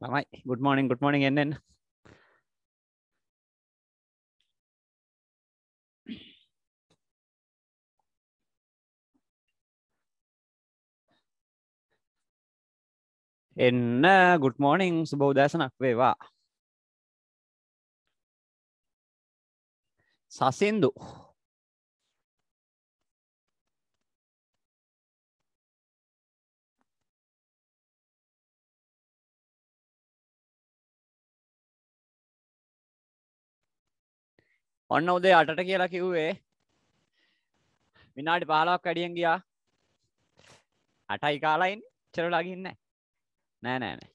මමයි good මෝනිින් good මෝනිින් එන්නෙන් එන්න good මෝනිින් සුබෞදෑසනක් වේවා සසින්දු ඔන්න උදේ අටට කියලා කිව්වේ විනාඩි පහලාවක් වැඩියෙන් ගියා අටයි කාලයින් චරලාගින්න නෑ නෑ නෑ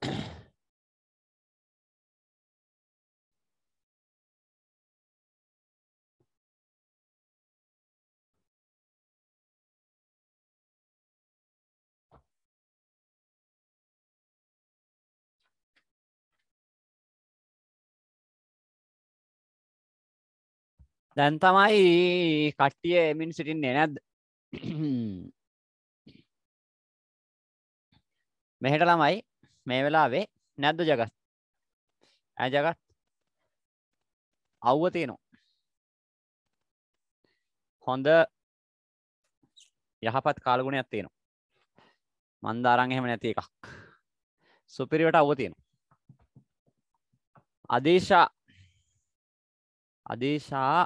Thank you. දැන් තමයි කට්ටිය එමින් සිටින්නේ නැද්ද මෙහෙට ළමයි මේ වෙලාවේ නැද්ද ජගත් ඇ ජගත් අව්ව තියෙනවා හොඳ යහපත් කාලගුණයක් තියෙනවා මන්දාරං එහෙම නැති එකක් සුපිරිවට අව්ව තියෙනවා අදේශා අදේශා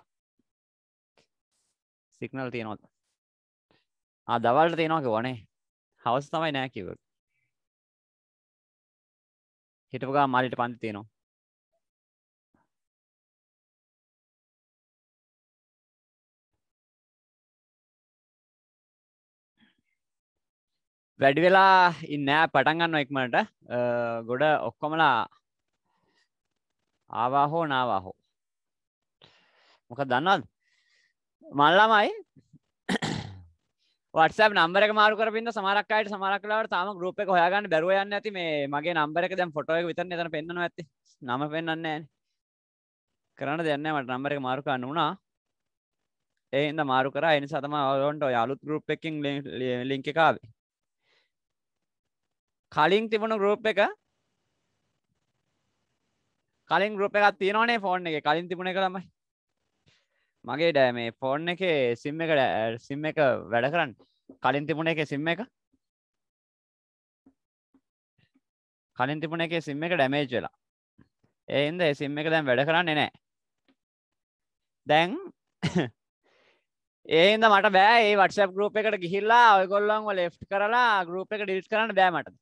සිගනල් තියෙනවද දවල්ට තියෙනවා කිවනේ හවස තමයි නෑ කිව හිටපුගා මාලිට පන්ති තියෙනවා වැඩි වෙලා ඉන්නෑ පටන්ගන්න එක්මට ගොඩ ඔක්කොමලා ආවා හෝ නාවා හෝ මොක දන්නවද මල්ලමයි වටසප් නම්බර මාරු කරපින්න සමරක්කායට සමරක්ලාට තම ගරුප එක හොයාගන්න බැරුව යන්න ඇති මේ මගේ නම්බර එක දැම් ෆොටෝ එක විතර තන පෙන්න්නවා ඇති නම පෙන්න්න කරන්න දෙන්න මට නම්බර එක මාරු කරන්න වුණා ඒන්ද මාරු කර එනි සතම ඔවන්ට යාලුත් ගරුප් එකින් ලිංක කාවේ කලින් තිබුණු ගරුප් එක කලින් ගරුප් එකත් තියෙනවානේ ෆෝන් එක කලින් තිබුණ එක ළමයි මගේ ඩෑ මේ ෆෝන් එක සිම් එක සිම් එක වැඩ කරන්න කලින් තිබුණ එක සිම් එක කලින් තිබුණ එක සිම් එක ඩැමේජ් වෙලා එහින්ද සිම් එක දැන් වැඩ කරන්නේ නෑ දැන් ඒන්ද මට බෑ ඒ වටසප් ගරුප් එකට ගිහිල්ලා ඔයගොල්ලොන්ව ලෙෆ් කරලා ගරුප් එක ඩිල්ස් කරන්න බෑමට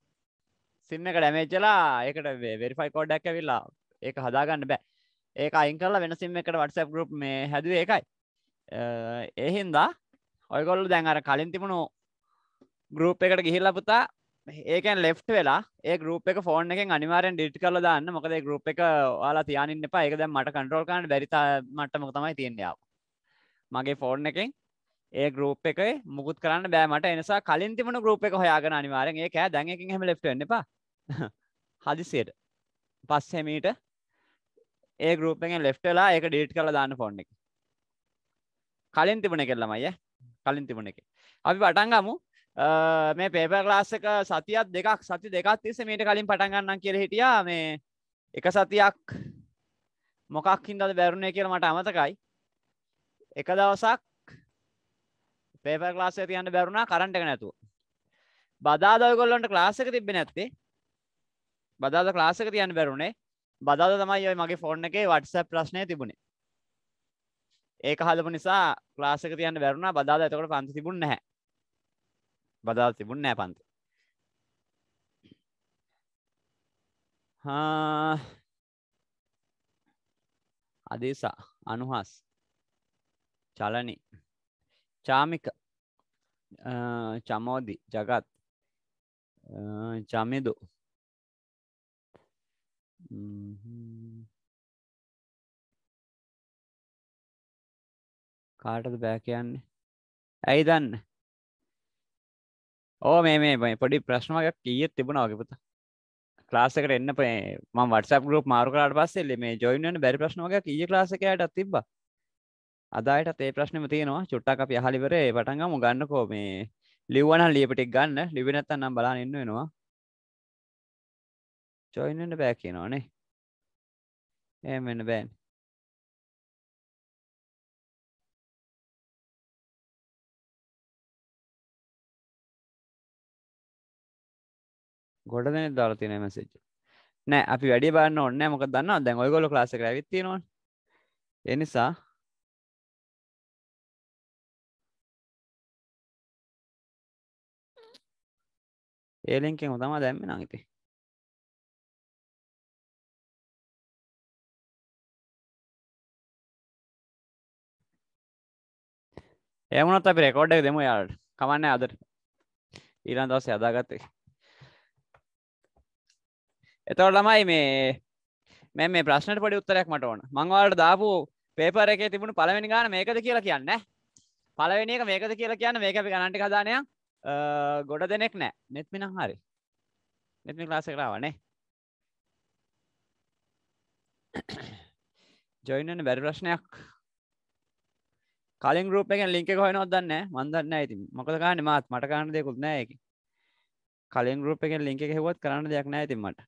සිම් එක ඩැමේජ්ලා ඒකට වෙරිෆයි කෝඩ්ඩක් ඇවිල්ලා ඒක හදාගන්න බෑ ඒක අයින් කරලා වෙනසිම් එකට වටසැප් ගරුප් මේ හැදුව එකයි ඒහින්දා ඔයගොල්ලු දැන් අර කලින් තිබුණු ගරුප් එකට ගිහිල්ලපුතා ඒකන් ලෙෆ්ට වෙලා ඒ ගරුප් එක ෆෝන් එක අනිවාරෙන් ඩිට් කරල දාන්න මොකද ගරුප් එක ලා තියන්න එපා එකද මට කන්ටරෝල් කන්න බැරිතා මට මොතමයි තියෙන්ඩාව මගේ ෆෝර්න් එකෙන් ඒ ගරුප් එක මුකුත් කරන්න බෑමට එනිසා කලින් තිබුණ ගරුප් එක හොයාගෙන අනිවාරෙන් ඒ කෑ දැන්කින් හැම ලෙට් එන්නපා හදිසියට පස්සෙමීට ඒ ගරුපෙන් ලෙට්ටලා ඒක ඩේට් කළ දාන්න ෆොන් එක කලින් තිබුණ කෙල්ලම අය කලින් තිබුණ එක අපි පටන්ගමු මේ පේපර් ලාස්සක සතියත් දෙකක් සති දෙකත් තිස මේට කලින් පටන්ගන්න කියල හිටියා මේ එක සතියක් මොකක් හින්දද බැරුණය කියල මට අමතකයි එක දවසක් පේපර් ලාසය තියන්න බැරුණා කරන්ට එක නැතුව බදාදවගොල්ලොන්ට ලාසක තිබෙන ඇත්තේ බදාද ලාසක තියන්න බැරුණේ බදාද තමයි ඔය මගේ ෆෝර්න් එකේ වටසැප් ප්‍රශ්නය තිබුණේ ඒක හදපු නිසා ක්ලාසක තියන්න බැරුණා බදාද ඇතකොට පන්ති තිබුණ නැහැ බදාද තිබුණ නෑ පන්ති අදේසා අනුහස් චලනි චාමික චමෝදි ජගත් චමිදු Mm-hmm. කාටද බෑ කියන්නේ ඇයි දන්න ඕ මේ මේ පොඩි ප්‍රශ්නමයක් කීයත් තිබුණාවගේ පුතා ලාසකට එන්න පේ ම වටස ගුප මාරුකලාට පස්සෙල්ල මේ ජොයින්න බැරි ප්‍රශ්නමයක් ඒ ලාසකයට තිබ අදායට ඒ ප්‍රශ්නම තියෙනවා චුට්ටක් අප හලිවරේ පටන්ගම ගන්නකෝ මේ ලිවන ලියපටක් ගන්න ලිවෙනත්තන්නම් බලාන්න ඉන්නවෙනවා ජොයින්නට බෑ කියනවානේ එහම වෙන්න බෑන් ගොඩ දෙන දාල තින මැසේජ් නෑ අපි වැඩි බන්න ඔන්න මොක දන්න දැන් ඔයගොල ලාස ැවිත්ති නො එනිසා ඒලෙන්කෙන් හොතම දැම්ම නඟති එමනොත් අපි රෙකෝඩ් එක දෙමු යාට කමන්න අදට ඊරන් දවස යදාගත්තේ එතවට ළමයි මේ මෙ මේ ප්‍රශ්නට පොඩි උත්තරයක් මට ඕන මංවාලට දාපු පේපර එක තිබුණු පළවෙනි ගාන මේකද කියලා කියන්න පළවෙනි එක මේකද කියලා කියන්න මේක අපි ගණන්ටි හදානයක් ගොඩ දෙනෙක් නෑ නෙත්මින හරි නෙත්මි ලාස කරාවනේ ජොයිනන බැරි ප්‍රශ්නයක් කලින් ගරුප් එකෙන් ලින්ක හොයනොත් දන්න මන්දන්න ඇති මොකද කාන්න මත් මට කාණ දෙකුත් නෑකි කලින් ගරුප් එකෙන් ලින්ක හෙවත් කරන්න දෙයක් නෑ ඇතිමට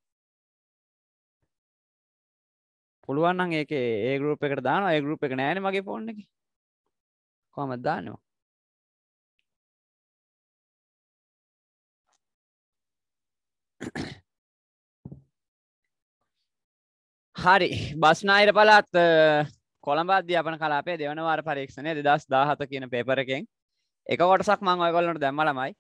පුළුවන්න්න ඒක ඒ ගරුප් එකට දාන ඒ ගරුප් එක නෑන මගේ ෆෝන් එක කොමත් දානවා හරි බස්නායිර පලාත් කොළඹ අධ්‍යාපන කලාපේ දෙවනවාර පරීක්ෂණය දෙදස් දාහත කියන පේපරකෙන් එක කොටසක් මං ඔයගොල්ලට දැම්මලමයි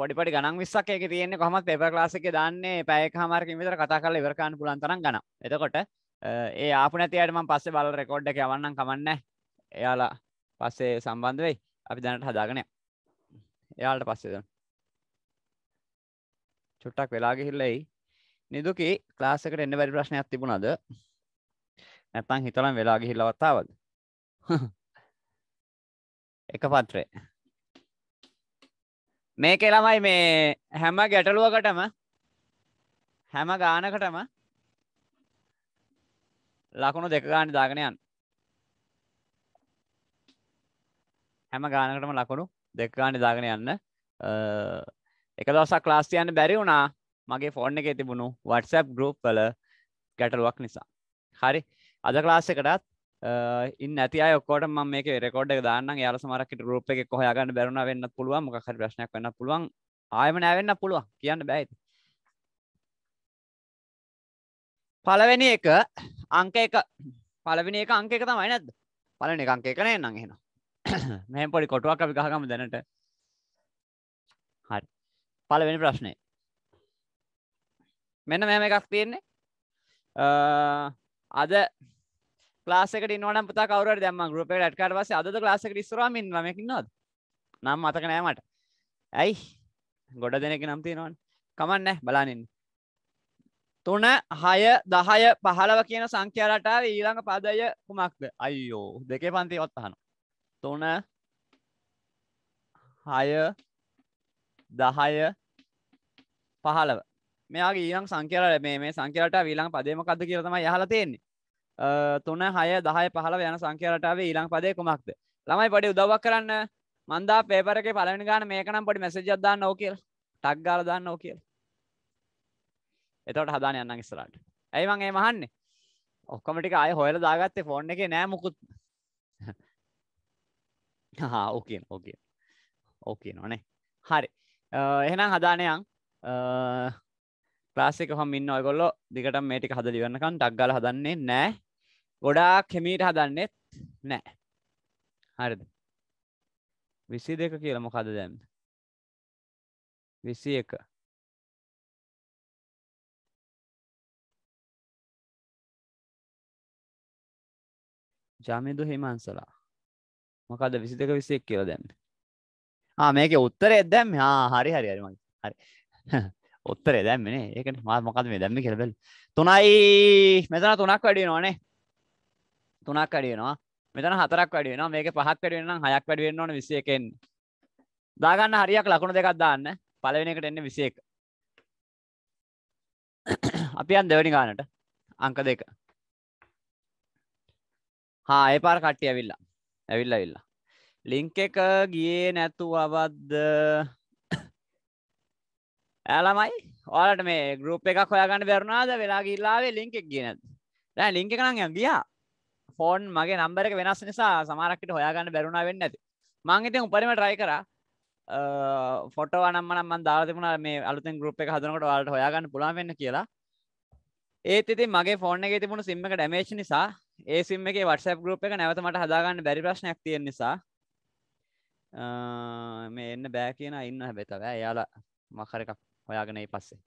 පොඩිපට ගන විස්සක් එක තියන්නේ කොහමත් පෙප ලාසික දන්නේ පැය හමරකින් විතර කතා කල ඉවරකාන්න පුලන්තරන් ගන එතකොට ඒ ආපනැතියටම පස්සේ බල රෙකෝඩ් එක යවන්නම් කමන්න එයාලා පස්සේ සම්බන්ධ වෙයි අපි දැනට හදාගනය එයාලට පස්සේද චුට්ටක් වෙලාගිහිල්ලයි නිදුකි ක්ලාසකට එන්න වැඩි ප්‍රශ්නයක් තිබුණද නැතන් හිතලන් වෙලා ගිහිල්ලවත්තාවද එක පත්‍රේ මේකේ ළමයි මේ හැම ගැටලුවකටම හැම ගානකටම ලකුණු දෙක ගානි දාගෙන යන්න හැම ගානකටම ලකුණු දෙක ගානි දාගෙන යන්න එක දවසක් ක්ලාස් යන්න බැරි වුණා මගේ ෆෝන් එකේ තිබුණු WhatsApp group වල ගැටලුවක් නිසා හරි අද ක්ලාස් එකටත් ඉන්න ඇති ඔකොට ම මේක රෙකෝඩ් දාන්න යාල සමරකට රූප එක කොහයාගන්න බැරුණ වෙන්න පුළුවන් මොකර ප්‍රශ්නයක් වන්න පුළුවන් ආයම නැවෙන්න පුළුවන් කියන්න බැයිති පලවෙනි එක අංක එක පලවෙනි එක අංක එක තමයි නැද්ද පලන එක අංක එකන එන්නම් එහෙන මෙ පොඩි කොටුවක් අපි ගහගම දැනට හරි පලවෙනි ප්‍රශ්නය මෙන්න මෙම එකක් තියෙන්නේ අද ලාසක නොන පුත කවර දම ගුප ටකට පස අද ලාසක ස්රමින් මකින්නොත් නම් අතක නෑමට ඇයි ගොඩ දෙනෙක නම්ති නොන් කමන්න බලානින් තුන හය දහය පහලව කියන සංඛ්‍යාලටාව ඊළඟ පදය කුමක්ද අයියෝ දෙකේ පන්ති ඔත්තහන තුන හය දහය පහලව මෙයාගේ ඊළං සංකර මේ සංකරට වීලං පදේමකක්ද කියරතම යහලා තියෙන්නේ තුන හය දහය පහල යන සංකරටාව ඊළං පදය කුමක්ද ළමයි පඩි උදවක් කරන්න මන්දා පේපරක පලනි ගාන මේකනම් පොඩි මැසජදදාන්න ඕකල් ටක්ගාල දන්න ඕකල් එතවට හදාන යන්න ඉස්රට ඇයිමගේ මහන්නේ ඔක්කොමටික අය හොයල දාගත්තේ ෆෝන් එක නෑ මුකුත් හා ඕකෙන් ඕකෙන් ඕකේ නොනේ හරි එහෙනම් හදානයන් ලාසික හම ඉන්න ඔයගොල්ල දිකට මේටික හද ලිවන්නකන් ටක්ගල හදන්නේ නෑ ගොඩා කෙමීට හදන්නෙත් නෑ හරිද විසි දෙක කියල මොකද දැම් විසි එක ජමිදු හිමන්සලා මොකද විසි දෙක විසික් කියල දැන්න මේක උත්තර එදැම් හා හරි හරි හරිමගේ හරි ඔත්තරේ දැම්මනේ ඒකන මාත් මොකද මේ දැම්ම කියලබල තුනයි මෙතන තුනක් වැඩියෙනවානේ තුනක් වැඩියෙනවා මෙතන හතරක් වැඩියෙනවා මේක පහක් වැඩිවෙන නම් හයක් වැඩිවෙන්න ඕන 21ෙන් දාගන්න හරියක් ලකුණු දෙකක් දාන්න පළවෙනි එකට එන්නේ 21 අපි යන් දෙවෙනි ගානට අංක දෙක හා ඒ පාර කට්ටිය ඇවිල්ලා ඇවිල්ලා ඇවිල්ලා ලින්ක් එක ගියේ නැතුවවද ඇලමයි ඕලට මේ ගරුප් එකක් හොයාගන්න බැරුණාද වෙලා ගිල්ලාවේ ලිංක එක කියනද දැන් ලිංක එක නම් ගියා ෆෝන් මගේ නම්බර එක වෙනස් නිසා සමහරක් විට හොයාගන්න බැරුණා වෙන්නේ නැති මං ඉතින් උපරිම try කරා ෆොටෝ අනම් නම් මන් දාලා තිබුණා මේ අලුතෙන් ගරුප් එක හදනකොට ඔයාලට හොයාගන්න පුළුවන් වෙන්න කියලා ඒත් ඉතින් මගේ ෆෝන් එකේ තිබුණු සිම් එක ඩැමේජ් නිසා ඒ සිම් එකේ WhatsApp group එක නැවත මට හදාගන්න බැරි ප්‍රශ්නයක් තියෙන නිසා මේ එන්න බෑ කියන ඉන්න හැබැයි තව එයාලා මකර එකක් හොයාගෙන ඒ පස්සේ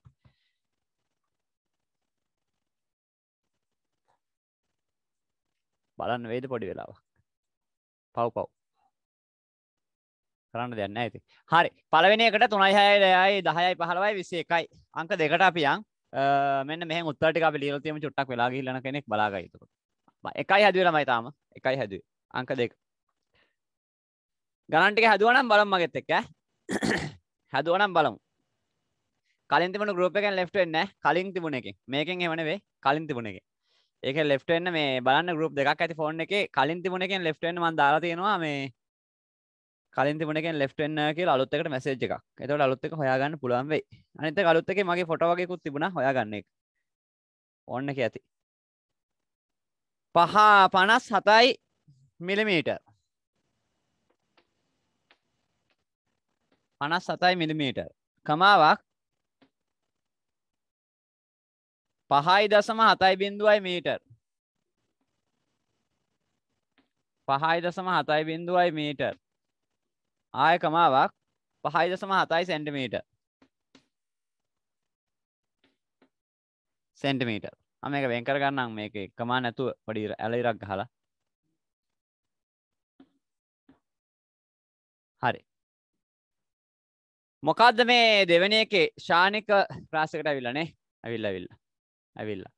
බලන්න වේද පොඩි වෙලාවක් පව් පව් කරන්න දෙන්න ඇති හරි පලවෙෙන එකට තුනයි හයයි දහයයි පහලවයි විසි එකයි අංක දෙකට අපියන් මෙන්න මෙ උත්තට අප ලියලතියම චුට්ටක් වෙලාගේ ලන කෙනෙක් බලාගයිතුක එකයි හැදුවලමයි තාම එකයි හැදුව අංක දෙක ගණන්ටික හැදුවනම් බලම් මගෙත් එක්ක හැදුවනම් බලමු කලින් තිබුණු ගෲප් එකෙන් ලෙෆ්ට් වෙන්නේ නැහැ. කලින් තිබුණ එකෙන්. මේකෙන් එහෙම නෙවෙයි. කලින් තිබුණ එකෙන්. ඒකෙන් ලෙෆ්ට් වෙන්න මේ බලන්න ගෲප් දෙකක් ඇති ෆෝන් එකේ කලින් තිබුණ එකෙන් ලෙෆ්ට් වෙන්න මම දාලා තියෙනවා මේ කලින් තිබුණකෙන් ලෙෆ්ට වෙන්න කියලා අලුත් එකට මැසේජ් එකක්. එතකොට අලුත් එක හොයාගන්න පුළුවන් වෙයි. අනිත් එක අලුත් එකේ මගේ ෆොටෝ වගේකුත් තිබුණා හොයාගන්න එක. ඕන්න එක ඇති. 5 57යි මිලිමීටර්. 57යි මිලිමීටර්. කමාවක් පහයි දසම හතයි බිඳුවයි මීටර් පහයි දසම හතයි බිඳුවයි මීටර් ආයකමාවක් පහයි දසම හතයි සැන්ටිමීට සැන්ටිමීට අම එක වෙන් කරගන්නම් මේක එකමා නැතුව පොඩි ඇලයිරක් ගහලා හරි මොකක්ද මේ දෙවැනි එකේ ශානික ප්‍රාසකට ඇවිල්ලනේ ඇවිල්ල ඇවිල්ලා ඇවිල්ලා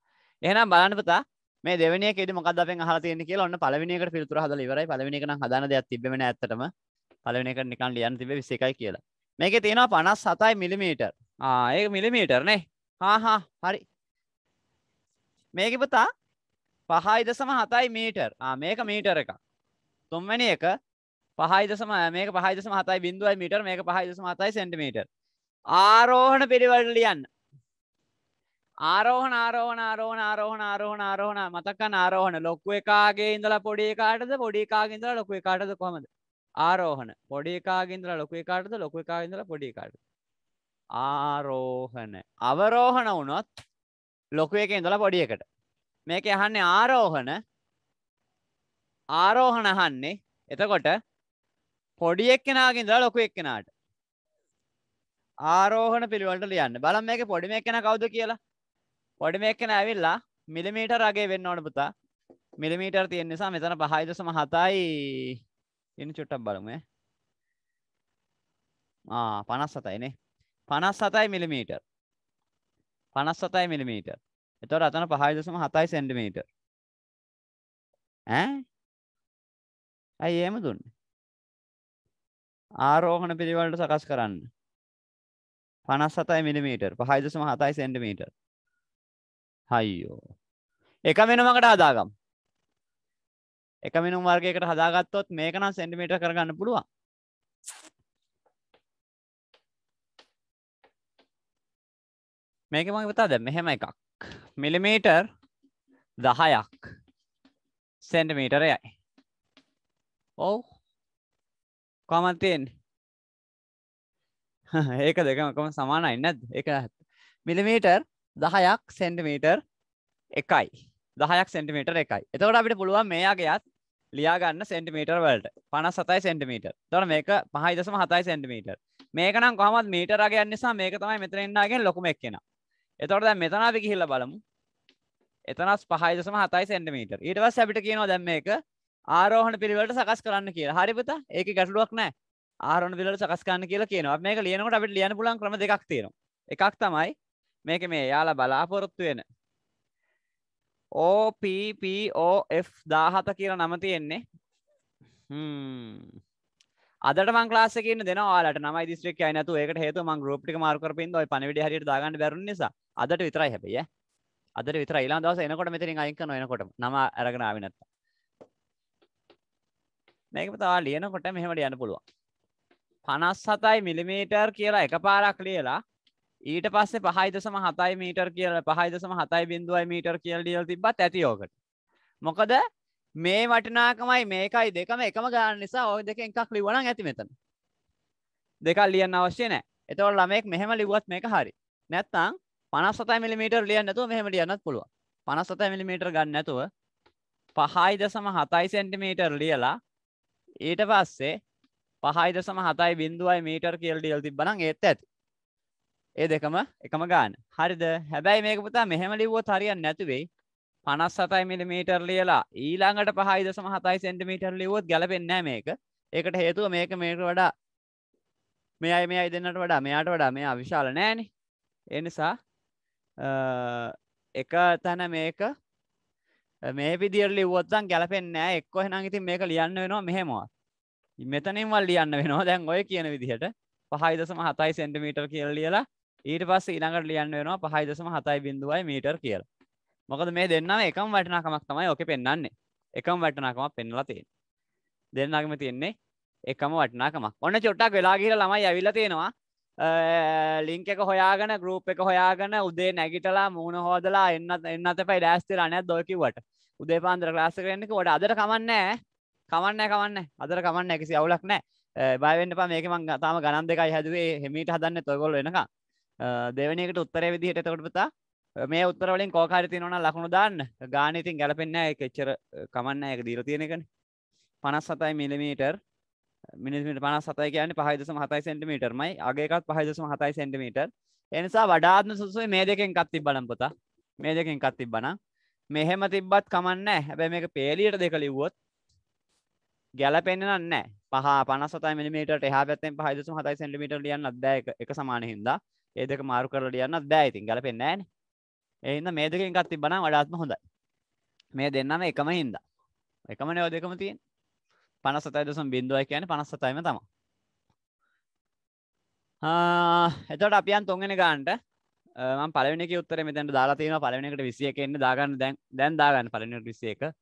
එහෙනම් බලන්න පුතා මේ දෙවෙනි එකේදී මොකක්ද අපෙන් අහලා තියෙන්නේ කියලා ඔන්න පළවෙනි එකට පිළිතුර හදලා ඉවරයි පළවෙනි එක නම් හදාන දෙයක් තිබ්බෙම නෑ ඇත්තටම පළවෙනි එක නිකන් ලියන්න තිබ්බේ 21යි කියලා මේකේ තියෙනවා 57යි මිලිමීටර් ආ ඒක මිලිමීටර් නේ හා හා හරි මේකේ පුතා 5.7යි මීටර් ආ මේක මීටර් එකක් තුන්වැනි එක 5.7 මේක 5.7යි 0.7 මීටර් මේක 5.7යි සෙන්ටිමීටර් ආරෝහණ පිළිවෙලට ලියන්න ආරෝහණ ආරෝහණ ආරෝහණ ආරෝහණ ආරෝහණ ආරෝහණ මතකන්න ආරෝහණ ලොක්කු එකාගේ ඉඳලා පොඩි එකාටද පොඩි එකාගේ ඉඳලා ලොකු එකාටද කොහමද ආරෝහණ පොඩි එකාගේ ඉඳලා ලොකු එකාටද ලොකු එකාගේ ඉඳලා පොඩි එකාටද ආරෝහණ අවරෝහණ වුණොත් ලොකු එකේ ඉඳලා පොඩි එකට මේක අහන්නේ ආරෝහණ ආරෝහණ අහන්නේ එතකොට පොඩි එක්කෙනාගේ ඉඳලා ලොකු එක්කෙනාට ආරෝහණ පිළිවෙලට ලියන්න බලන්න මේක පොඩි මේක කෙනා කවුද කියලා පොඩි මේකන ඇවිල්ලා මිලිමීට රගේ වෙන්න ඕන පුතා මිලිමීටර් තියෙන් නිසා මෙතන පහයි දසම හතයි එන්න චුට්ටක් බලමු පනස් සතයිනේ පනස් සතයි මිලිමීටර් පනස් සතයි මිලිමීටර් එතවට අතන පහයි දසම හතයි සෙන්ඩිමීට ඇයි ඒම දුන්න ආරෝහණ පිළිවලට සකස් කරන්න පනස් සතයි මිලිමීටර් පහයි දසම හතයි සෙන්ඩිමීටර් හයිෝ එක මෙනුමකට හදාගම් එක මෙනු වර්ගයකට හදාගත්තොත් මේකනම් සෙන්ටිමීටර් කරගන්න පුළුවන් මේක මම පුතා දැන් මෙහෙම එකක් මිලිමීටර් 10ක් සෙන්ටිමීටරයයි ඔව් කොහමද තියෙන්නේ ඒක දෙකම කොහොම සමානයි නැද්ද ඒක මිලිමීටර් දහයක් සෙන්ටිමීටර් එකයි දහයක් සෙන්ටිමීටර් එකයි එතකොට අපිට පුළුවන් මේයාගේත් ලියාගන්න සෙන්ටිමීටර් වලට පනස් සතයි සෙන්ටිමීටර් තොට මේක පහයි දසම හතයි සෙන්ටිමීටර් මේකනම් කොහමත් මීටරගේ නිසා මේක තමයි මෙතනෙන්න්නගෙන් ලොකුම එක් කියෙන එතොට දැ මෙතනාව කිහිල්ල බලමු එතනස් පහයි දසම හතයි සෙන්ටිමීටර් ඊටවස් අපිට කියනවා දැම් මේක ආරෝහණ පිළිවට සකස් කරන්න කියලා හරිපත ඒක ගැටලුවක් නෑ ආරණ පිලට සකස්කන්න කියලා කියනවා මේක ලියනකට අපිට ලියන පුලන් ක්‍රම දෙක් තියෙනවා එකක් තමයි මේක මේ යාලා බලාපොරොත්තු වෙන OPPOF දාහත කියර නම තියෙන්නේ අදට මංලාස කියන දෙනවාලට නම දිස්ත්‍රික් අයනතු ඒකට හේතු මං ගෝප්ටි මාර්කර පින් ොයි පණවිඩි හරිට දාගන්න බැරු නිසා අදට විතරයි හැබිය අද විතර ඉලා දවස එනකොට මෙතිරින් අයික නොයනකොට නම ඇරගෙනාව නැත්ත මේක තා ලියනකොට මෙහෙමට යන පුළුවන් පනස් සතයි මිලිමීටර් කියලා එක පාරක් ලියලා ඊට පස්සේ පහයිදසම හතයි මීටර් කියල පහයිදසම හතයි බිඳුවයි මීටර් කියල් ියල් තිබත් ඇතියෝකට මොකද මේ වටිනාකමයි මේකයි දෙකම එකම ගාන නිසා ඔය දෙක එකක් ලිවන ඇති මෙතන දෙකල් ලියන්න අවශ්‍ය නෑ එතවල් ළමෙක් මෙහෙම ලිවත් මේක හරි නැත්තං පනස්සතයි මිමිට ලියන්න නැතුව මෙහෙම ලියන්නත් පුළුව පනස්සතයි මිමිට ගන්න නැතුව පහයිදසම හතයි සෙන්ටිමීටර් ලියලා ඊට පස්සේ පහයිදසම හතයි බින්දුවයි මීටර් කියල් ඩියල් තිබන ඒත් ඇති ඒ දෙකම එකම ගාන හරිද හැබැයි මේක පුතා මෙහෙම ලිව්වොත් හරියන්නේ නැතුවෙයි 57 මිලිමීටර් ලියලා ඊළඟට 5.7 සෙන්ටිමීටර් ලිව්වොත් ගැලපෙන්නේ නැහැ මේක ඒකට හේතුව මේක මේකට වඩා මෙයයි මෙයයි දෙන්නට වඩා මෙයාට වඩා මෙයා විශාල නෑනේ ඒ නිසා එක තැන මේක මේ විදිර ලිවොත්තන් ගැලපෙන්නෑ එක්කො හෙනම් ඉතින් මේක ලියන්න වෙනවා මෙහෙමවා මෙතනින්වල් ලියන්න වෙනවා දැන් ඔය කියන විදිහට පහයිදසම හතයි සෙන්ටිමීටර් කියල ලියලා ඊට පස් ඉළඟට ලියන්න වෙනවා පහයි දෙසම හතයි බිඳුවයි මීටර් කියල මොකද මේ දෙන්නම එකම වටනාකමක් තමයි ඕක පෙන්න්නේ එකම වටනාකමක් පෙන්නලා තියෙන දෙන්නගම තියෙන්නේ එකම වටනාකමක් ඔන්න චොට්ටක් වෙලා කියල ළමයි ඇවිල තියෙනවා ලිංක එක හොයාගෙන ගරුප් එක හොයාගෙන උදේ නැගිටලා මුණ හෝදලා එන්න එන්නත පයි ඩෑස්තිරනය දොකිවට උදේ පාන්දර ලාසකරෙන්නෙක ොඩ අදර කමන්නෑ කමන්න කමන්න අදර කමන්න ඇකිසි අවුලක් නෑ බයවෙන්න පා මේක මං තාම ගණන් දෙකයි හැදුවේ හෙමිට හදන්න තොගොල් වෙනකා දෙවනකට උත්තර විදිහට තකොටපතා මේ උත්තරවලින් කෝකාර තියනවන ලකුණු දාන්න ගාන ඉතින් ගැලපෙන්න්න එච්චර කමන්න එක දීර තියෙනකන පනස් සතයි මිලිමීටර් මිනිමට පන සතයි කියන පහදසම හතයි සෙන්ටිමීටර්මයි අගේකත් පහදසම හතයි සෙන්ටිමීටර් එනිසා වඩාත්ම සුසුවේ මේ දෙකෙන් කත් තිබලම් පොතා මේ දෙකෙන් කත් තිබ්බන මෙහෙම තිබ්බත් කමන්න හැබැ මේක පේලියට දෙක ලිව්වොත් ගැලපෙන්න්නන්නේ පහ පනසතයි මිමට එහ පැත්තෙන් පහදසම හතයි සෙන්ටිමීටර් ලියන්න අදෑ එක සමාන හින්දා ඒදක මාරු කරලට යන්නත් බෑ ඉතින් ගලපෙන්නේ නෑන එහින්ද මේ දෙකෙන් එකක් තිබ්බනම් වඩාත්ම හොඳයි මේ දෙන්නම එකම හින්දා එකම නේව දෙකම තියෙන පනස් සතයි දසම් බින්දුවයි කියන්නේ පනස් සතයිම තමයි එතකොට අපි යන් තුන්වෙනි ගානට මම පළවෙනි එකේ උත්තරේ මෙතෙන්ට දාලා තියෙනවා පළවෙනි එකට 21 එන්න දාගන්න දැන් දැන් දාගන්න පළවෙනි එකට 21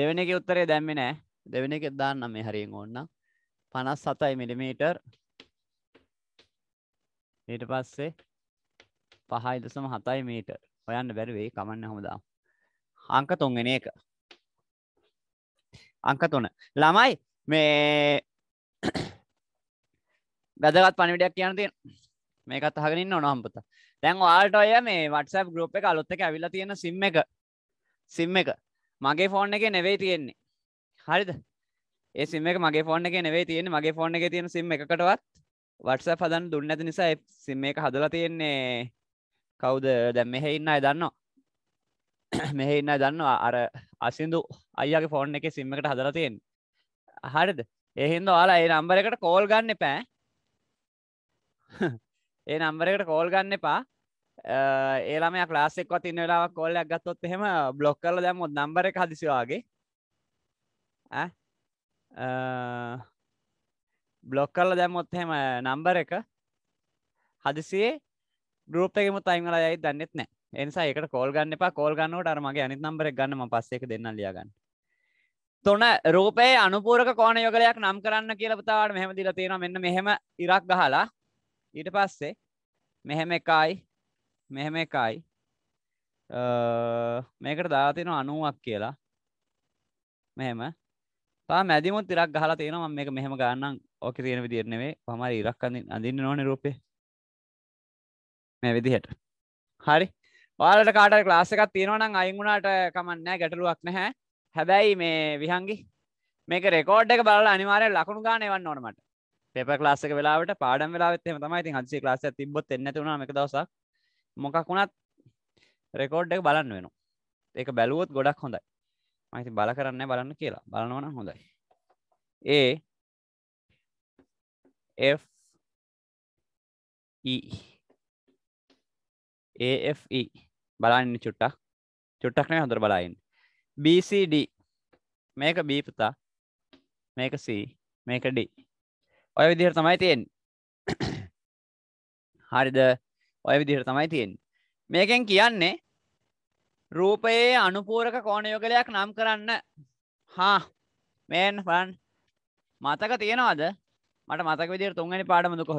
දෙවෙනි එකේ උත්තරේ දැම්මේ නෑ දෙවෙනි එකේ දාන්නම් මේ හරියෙන් ඕන්නම් 57 මිලිමීටර් ඊට පස්සේ පහයි දසම හතයි මීට හොයන්න බැරිවෙයි කමන්න හොමදා අංක තුන්ගෙන එක අංක තුන ළමයි මේ වැදගත් පණිවිඩයක් කියන තියෙන මේකත් අහගෙනන්න නොහම්පත තැන් වාට ඔය මේ වටසැප් ගරුප් එක අලුත් එක ඇවිල්ලා තියෙන සිම් එක සිම් එක මගේ ෆෝන් එක නෙවෙයි තියෙන්නේ හරිද ඒ සිම් එක මගේ ෆෝන් එක නෙවෙයි තියෙන්නේ මගේ ෆෝන් එක තියෙන සිම් එකකටවත් වටස පදන් දුන්න ඇති නිසා සිම්ම එක හදලා තියෙන්නේ කවුද දැම් මෙහෙ ඉන්න අය දන්නවා මෙහෙ ඉන්න දන්නවා අර අසිදු අයගේ ෆෝන් එක සිම්මකට හදලා තියෙන් හරිද එහින්ද යාලා ඒ නම්බර එකට කෝල් ගන්න එපෑ ඒ නම්බර එකට කෝල් ගන්න එපා ඒලාම ලාස්සෙක් තින්න වෙලාක් කොල්ලයක් ගත්තොත් එහෙම බ්ලොක් කරල දැමුත් නම්බර එක හදිසිවාගේ බ්ලොක් කරල දැම්මොත් හෙම නම්බර එක හදිසිේ ගරුප් එකම තයිමලා යයි දන්නෙත් නෑ එනිසා එකට කෝල් ගන්න එපා කෝල් ගන්නට අරමගේ අනිත් නම්බර ගන්නම පස්සෙක දෙන්න ලියගන්න තොන රූපේ අනුපූරක කෝන යොගලයක් නම් කරන්න කියලපතාවට මෙහම දිල තියෙන මෙන්න මෙහෙම ඉරක් ගහලා ඊට පස්සේ මෙහෙම එකයි මෙහෙම එකයි මේකට දාතින අනුවක් කියලා මෙහෙම පා මැදිමුත් ඉරක් ගහලා තියෙනවා මේක මෙහෙම ගන්නම් ඕක තියෙන විදිරනෙවේ පමරි ඉරක් අඳින් අඳන්න නොන රූපය මේ විදිහට හරි වාලට කාට ලාසකක් තියෙනවනම් අයිගුණට කමන්න ගැටලුවක් නැහැ හැබැයි මේ විහංගි මේක රෙකෝඩ් එක බල අනිවාරය ලකුණු ගානයවන්න ඕනමට පෙප ලාසක වෙලාට පාඩම් වෙලාත් එම තමයි ඉතින් හසේ ලාස තිබොත් එන්න තුුණ එක දවසක් මොකක් වුණත් රෙකෝඩ් එක බලන්න වෙන ඒක බැලුවොත් ගොඩක් හොඳයි මයිති බල කරන්න බලන්න කියලා බලනවන හොඳයි ඒ F E A F E බලන්න චුට්ටක් චුට්ටක් නෙවෙයි හොඳට බලන්න B C D මේක B පුතා මේක C මේක D ඔය විදිහට තමයි තියෙන්නේ හරිද ඔය විදිහට තමයි තියෙන්නේ මේකෙන් කියන්නේ රූපයේ අනුපූරක කෝණයෝගලයක් නම් කරන්න හා මෙන් බලන්න මතක තියෙනවද මට මතක විදිහට තුන්වෙනි පාඩම දුක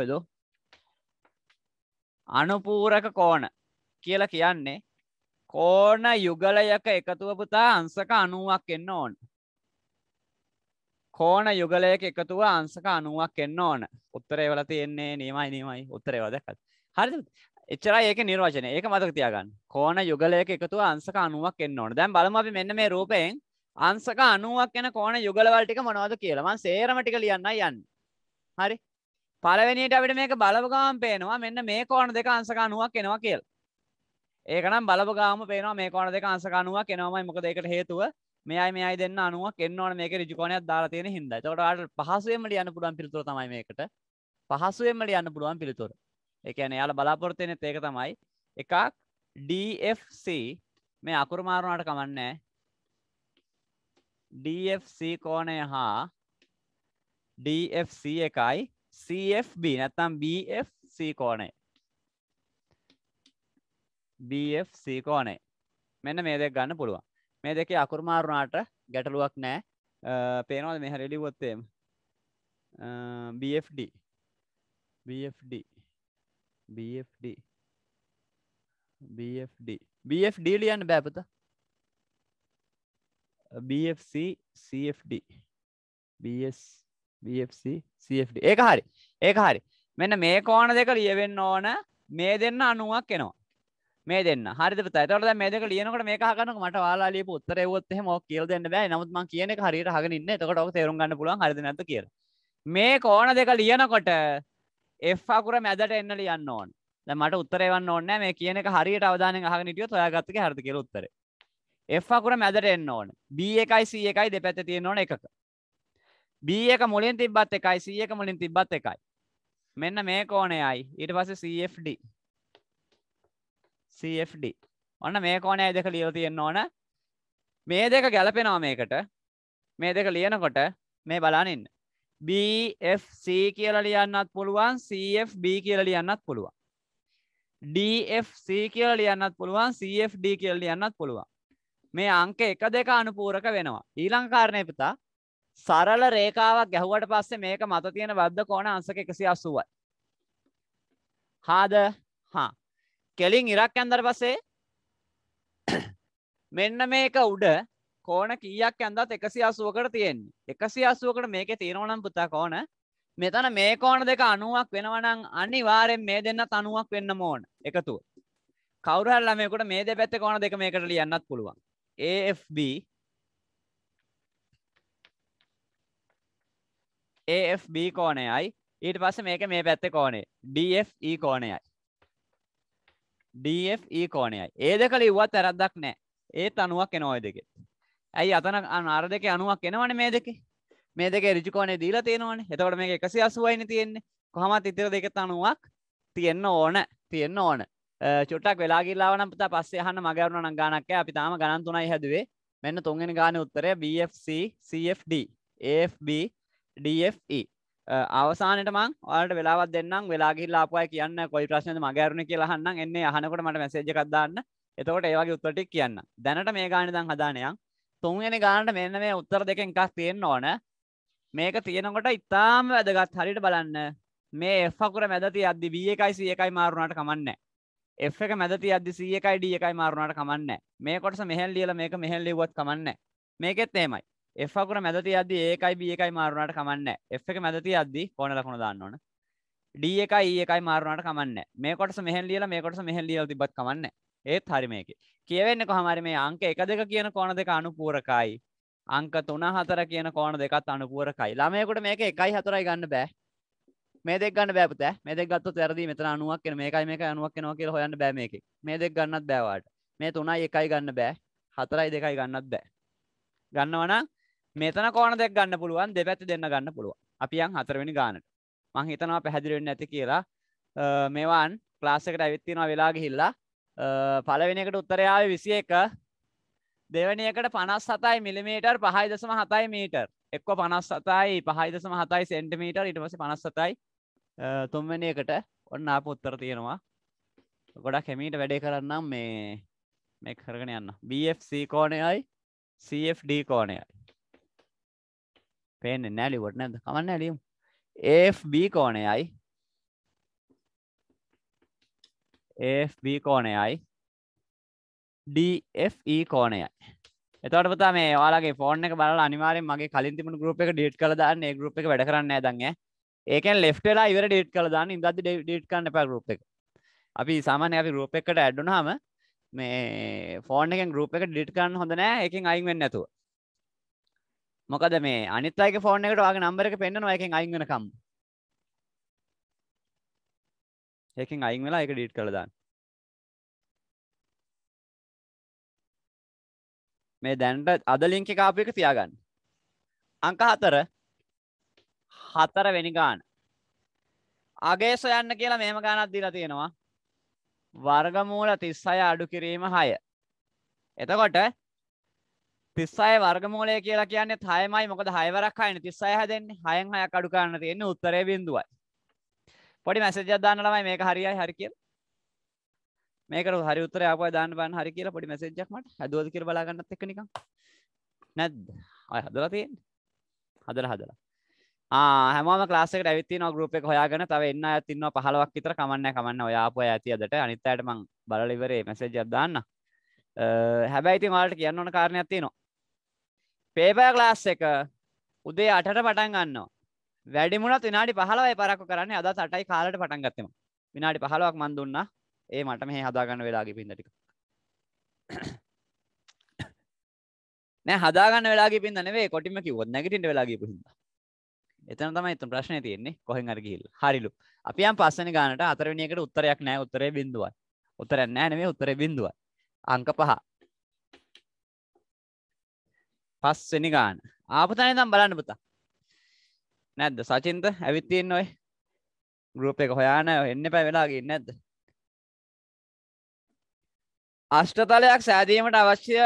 අනුපූරක කෝණ කියලා කියන්නේ කෝණ යුගලයක එකතුව පුතා අංශක 90ක් එන්න ඕන. කෝණ යුගලයක එකතුව අංශක 90ක් එන්න ඕන. උත්තරේ වල තියෙන්නේ නියමයි නියමයි උත්තරේ වල දැක්කත්. හරිද? එච්චරයි ඒකේ නිර්වචනය. ඒක මතක තියාගන්න. කෝණ යුගලයක එකතුව අංශක 90ක් එන්න ඕන. දැන් බලමු අපි මෙන්න මේ රූපයෙන් අංශක 90ක් එන කෝණ යුගල වල ටික මොනවද කියලා. මම සේරම ටික ලියන්නයි යන්නේ. හරි පලවෙනිට අපිට මේක බලපගාම පේනවා මෙන්න මේ කෝණ දෙක අංසකානුවක් එනවා කියල් ඒකනම් බලපගාම පේනවා මේ කෝණ දෙක අංසකානුවක් එනවාමයි මොකද ඒකට හේතුව මෙයයි මෙයයි දෙන්න අනුවක් එන්නවන මේක රිජිකෝණයක් දාලා තියෙන හින්දා එතකොට ඔයාලට පහසුවෙන්ම ලියන්න පුළුවන් පිළිතුර තමයි මේකට පහසුවෙන්ම ලියන්න පුළුවන් පිළිතුර ඒ කියන්නේ එයාලා බලාපොරොත්තු වෙන්නේ ඒක තමයි එකක් DFC මේ අකුරු මාරුණාට කමන්නේ DFC කෝණය හා DFC එකයි CFB නැත්තම් BFC කෝණය BFC කෝණය මෙන්න මේ දෙක ගන්න පුළුවන් මේ දෙකේ අකුරු මාරු වුණාට ගැටලුවක් නැහැ පේනවද මේ හැරෙලි වොත් එහෙම BFD BFD BFD BFD BFD ලියන්න බෑ පුතා BFC CFD BS BFCCFD ඒක හරි ඒක හරි මෙන්න මේ කෝණ දෙක ලියවෙන්න ඕන මේ දෙන්න අනුවක් එනවා මේ දෙන්න හරිද පුතා එතකොට දැන් මේ දෙක ලියනකොට මේක අහගන්නකො මට ඔයාලා ලියපු උත්තරය එව්වොත් එහෙම ඔක් කියලා දෙන්න බෑ නමුත් මම කියන එක හරියට අහගෙන ඉන්න එතකොට ඔක තේරුම් ගන්න පුළුවන් හරිද නැද්ද කියලා මේ කෝණ දෙක ලියනකොට F අකුර මැදට එන්න ලියන්න ඕන දැන් මට උත්තරේ වන්න ඕනේ නෑ මේ කියන එක හරියට අවධානයෙන් අහගෙන හිටියොත් හොයාගත්ත එක හරිද කියලා උත්තරේ F අකුර මැදට එන්න ඕන B එකයි C එකයි දෙපැත්තේ තියෙන්න ඕන එකක B එක මුලින් තිබ්බත් එකයි C එක මුලින් තිබ්බත් එකයි. මෙන්න මේ කෝණයයි. ඊට පස්සේ CFD. CFD. ඔන්න මේ කෝණයයි දෙක ලියලා තියෙන්න ඕන. මේ දෙක ගැලපෙනවා මේකට. මේ දෙක ලියනකොට මේ බලන්න ඉන්න. BFC කියලා ලියන්නත් පුළුවන්, CFB කියලා ලියන්නත් පුළුවන්. DFC කියලා ලියන්නත් පුළුවන්, CFD කියලා ලියන්නත් පුළුවන්. මේ අංක 1 2 අනුපූරක වෙනවා. ඊළඟ කාරණේ පුතා සරල රේකාවක් ගැහුවට පස්සේ මේක මත තියෙන බද්ධ කෝණ අංශක 180යි. හාද හා. කෙලින් ඉරක් ඇන්දර පස්සේ මෙන්න මේක උඩ කෝණ කීයක් ඇන්දත් 180කට තියෙන්නේ. 180කට මේකේ තියෙනවා නම් පුතා කෝණ මෙතන මේ කෝණ දෙක 90ක් වෙනවා නම් අනිවාර්යෙන් මේ දෙන්නත් 90ක් වෙන්නම ඕන එකතුව. කවුරු හරි ළමයෙකුට මේ දෙපැත්තේ කෝණ දෙක මේකට ලියන්නත් පුළුවන්. AFB AFB කෝනයයි ඊට පස්ස මේක මේ පැත්ත කෝනේ DFE කෝනයයි DFE කෝනයයි ඒද කළ ඉවත් ඇරද්දක් නෑ ඒ අනුවක් එනෝය දෙකෙ ඇයි අතන අර දෙක අනුවක් එනවන මේ දෙක මේ දෙක රිජිකෝනේ දීලා තියෙනවන එතකට මේ එකසි අසුවයින තියෙන්නේ කොහමත් ඉතිර දෙක තනුවක් තියෙන්න ඕන තියෙන්න ඕන චුට්ටක් වෙලා ගිල්ලාවන පත පස්සේ හන්න මගරුණ නංගානක්ක අපි තාම ගණන් තුනයි හැදුවේ මෙන්න තුන්ගෙන ගාන උත්තරය BFC CFD AFB DFE uh, අවසානට මං ඔයාලට වෙලාවත් දෙන්නම් වෙලා ගිහිල්ලා ආපුවා කියන්න කොයි ප්‍රශ්නද මගේ අරුණේ කියලා අහන්නම් එන්නේ අහනකොට මට මැසේජ් එකක් දාන්න එතකොට ඒ වගේ උත්තර ටික කියන්න දැනට මේ ගානේ දැන් හදානයන් තුන්වෙනි ගානට මෙන්න මේ උත්තර දෙකෙන් එකක් තියෙන්න ඕන මේක තියෙනකොට ඉතාම වැදගත් හරියට බලන්න මේ F අකුර මැද තියද්දි B එකයි C එකයි මාරුණාට කමන්නේ F එක මැද තියද්දි C එකයි D එකයි මාරුණාට කමන්නේ මේ කොටස මෙහෙන් ලියලා මේක මෙහෙන් ලිව්වත් කමන්නේ මේකෙත් එහෙමයි එෆකුර මැදති අද ඒකයි බ එකයි මාරුණට කමන්න එ එක මැදති අද්දි කොන ලකුණ දන්නවන ඩ එකයි ඒ e එකයි මාරුණට කමන්න මේකොට මෙහල්ලියල මේකොට මෙහල්ලියල් තිබත් කමන්න ඒත් හරිමයකි කියවෙන්න කොහමරි මේ අංක එක දෙක කියන කොන දෙක අනුපුරකයි අංක තුන හතර කියන කොන දෙකත් අනුපුරකයි ළමයකුට මේක එකයි හතරයි ගන්න බෑ මේ දෙක් ගන්න බෑපත මේ දෙක් ගත්ත තැරදි මෙතන අනුවක් කියෙන මේකයි මේක අනුවක් කෙනවා කියල හොයන්න බෑ මේක මේ දෙක් ගන්නත් බෑවාට මේ තුනයි එකයි ගන්න බෑ හතරයි දෙකයි ගන්නත් බෑ ගන්නවනා මෙතන කෝන දෙක් ගන්න පුළුවන් දෙපැත්ති දෙන්න ගන්න පුළුවන් අපියන් හතරවෙනි ගානට මං හිතනවා පැහැදිලිවෙන්න ඇති කියලා මෙවන් ක්ලාස්සකට ඇවිත්තිනවා වෙලා ගිහිල්ලා පලවෙෙන එකට උත්තරයාව විසි එක දෙවනියකට පනස් සතයි මිලිමීටර් පහයි දසම හතයි මීටර් එක්ව පනස් සතයි පහයි දසම හතයි සෙන්ටිමීටර් ඉටමස පනස් සතයි තුන්වෙන එකට ඔන්න අප උත්තර තියෙනවා ගොඩක් හෙමීට වැඩේ කරන්නම් මේ මෙ කරගෙන යන්න BFC කෝනයයි CFD කෝනයයි පේන්නේ නැහැ ලියුවට නැද්ද කමන්නේ ලියමු AFB කෝණයයි AFB කෝණයයි DFE කෝණයයි එතවට පුතා මේ ඔයාලගේ ෆෝන් එක බලලා අනිවාර්යෙන් මගේ කලින් තිබුණු ගෲප් එක ඩිලීට් කරලා දාන්න ඒ ගෲප් එක වැඩ කරන්නේ නැහැ දැන් ඈ ඒකෙන් ලෙෆ්ට් වෙලා ඉවර ඩිලීට් කරලා දාන්න ඉඳද්දි ඩිලීට් කරන්න එපා ගෲප් එක අපි සාමාන්‍යයෙන් අපි ගෲප් එකකට ඇඩ් වුණාම මේ ෆෝන් එකෙන් ගෲප් එක ඩිලීට් කරන්න හොඳ නැහැ ඒකෙන් අයින් වෙන්නේ නැතුව මොකද මේ අනිත් අයගේ ෆෝන් එකට ඔයාගේ නම්බර් එක පෙන්නනවා එකෙන් අයින් වෙනකම්. ඒකෙන් අයින් වෙලා ඒක ඩිලීට් කරලා දාන්න. මේ දැන්ට අද ලින්ක් එක ආපු එක තියාගන්න. අංක 4 4 වෙනි ගාන. අගේ සොයන්න කියලා මේම ගානක් දීලා තියෙනවා. වර්ගමූල 36 අඩු කිරීම 6. එතකොට තිස්සය වර්ගමූලය කියලා කියන්නේ හයමයි මොකද හයවරක් හයන තිස්සය හැදෙන්නේ හයෙන් හයක් අඩු කරන්න තියෙන්නේ උත්තරේ බිඳුවයි. පොඩි මැසේජ් එකක් දාන්න ළමයි මේක හරියයි හරි කියලා. මේකට හරි උත්තරය ආපුවා දාන්න බලන්න හරි කියලා පොඩි මැසේජ් එකක් මට හැදුවද කියලා බලා ගන්නත් එක්ක නිකන්. නැද්ද? ආය හදලා තියෙන්නේ. හදලා හදලා. ආ හැමෝම ක්ලාස් එකට ඇවිත් තිනවා ගෲප් එක හොයාගෙන තව එන්න අයත් ඉන්නවා 15ක් විතර කමන්න නැහැ කමන්න ඔය ආපු අය ඇති අදට අනිත් අයට මං බලලා ඉවරේ මැසේජ් එකක් දාන්න. හැබැයි ඉතින් ඔයාලට කියන්න ඕන කාරණයක් තියෙනවා. පේපර් ක්ලාස් එක උදේ අටට පටන් ගන්නවා වැඩිමුණත් විනාඩි පහලවයි පරක්කු කරන්නේ අදත් අටයි කාලට පටන් ගත්තම විනාඩි පහලවක් මන් දුන්නා ඒ මට මේ හදාගන්න වෙලාගේ පින්ද ටික නෑ හදාගන්න වෙලාගේ පින්ද නෙවෙයි කොටිම කිව්වොත් නැගිටින්න වෙලාගේ පින්ද එතන තමයි එතන ප්‍රශ්නේ තියෙන්නේ කොහෙන් අර ගිහිල්ලා හරිලු අපි යම් පස්වෙනි ගානට හතරවෙනි එකට උත්තරයක් නෑ උත්තරේ බිඳුවයි උත්තරයක් නෑ නෙවෙයි උත්තරේ බිඳුවයි අංක පහ පස්වෙනි ගාන ආපතන දම් බලන්න පුතා නැද්ද සචින්ත ඇවිත්තියෙන් ඔය ගරුප් එක හොයාන එන්න පැ වෙලාගන්න නැද්ද අෂ්ටතලයක් සෑදීමට අවශ්‍ය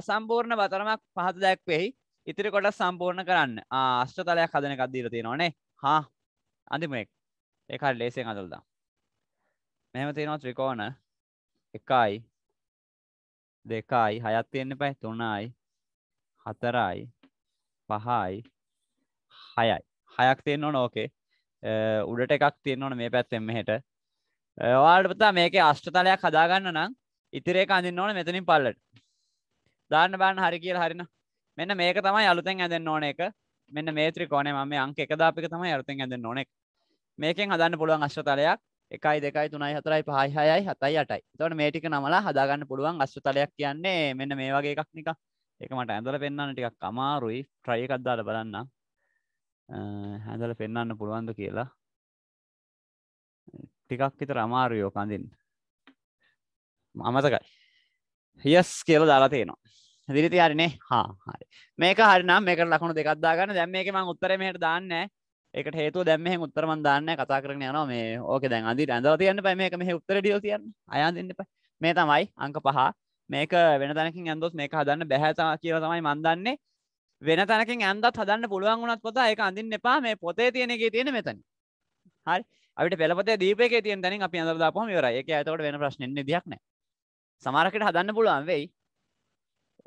අසම්පූර්ණ බතරමක් පහත දැක්වෙෙහි ඉතිරි කොට සම්පූර්ණ කරන්න අෂ්ටතලයක් හදන කක්දීරති නොනේ හා අඳිමෙක් ඒකට ලේසිෙන් අදල්දා මෙහම තියෙනවා ත්‍රිකෝණ එකයි දෙකයි හයත් තියෙන්න්න පැයි තුන්නයි හතරයි පහයි හයයි හයක් තියෙන්න්න නෝකේ උඩට එකක් තියෙන්න්නවන මේ පැත්තෙම හෙට වාල්පතා මේක අෂ්ටතලයක් හදාගන්න නම් ඉතිරේ අඳන්න ඕන මෙතනින් පල්ලට දාන්න බාන්න හරි කියල් හරින මෙන්න මේක තමයි අලුතෙන් ඇදන්න ඕන එක මෙන්න මේත්‍රි කෝනේ ම අංක එකදාපික තමයි අලුතෙන් ඇදන්න ඕනෙක් මේකෙන් හදන්න පුළුවන් අශ්්‍රතලයක් එකයි දෙකයි තුනයි හතරයි පහයි හයයි හතයි අටයි තොට මේටික නමලා හදාගන්න පුළුවන් අස්්‍රතලයක් කියන්නේ මෙන්න මේ වගේ එකක් නිකා එක මට ඇඳල පෙන්න්න ටිකක් අමාරුයි ට්‍රය එකක් දාල බලන්න හැඳල පෙන්න්න පුළුවන්ද කියලා ටිකක් විතර අමාරුයෝ කඳින් අමතකයි හියස් කියල දාලා තියෙනවා දිරිති හරිනේ හා හරි මේක හරිනම් මේක ලකුණු දෙකක්දාගන්න දැම් මේක මං උත්තරමයට දාන්න එක හේතු දැම්ම උත්තරමන් දාන්න කතා කරන යන මේ ඕක දැන් අදි ඇඳල තියන්න පයි මේක මේ උත්තර ඩියෝ තියන්න අයන්දින්න ප මේ තමයි අංක පහ මේක වෙන තැනකින් ඇන්දොස් මේක හදන්න බැහැතා කියව තමයි මන්දන්නේ වෙන තැනකින් ඇන්දත් හදන්න පුළුවන් වුණත් පොත ඒක අඳින්න එපා මේ පොතේ තියෙනගේ තියෙන මෙතන හරි අපිට පෙළපතේ දීපේ තියෙන තැනින් අපි අඳදාපුම ඉවරයි ඒක ඇතකොට වෙන ප්‍රශ්නෙන්නේ දෙයක් නැහැ සමහරකට හදන්න පුළුවන් වෙයි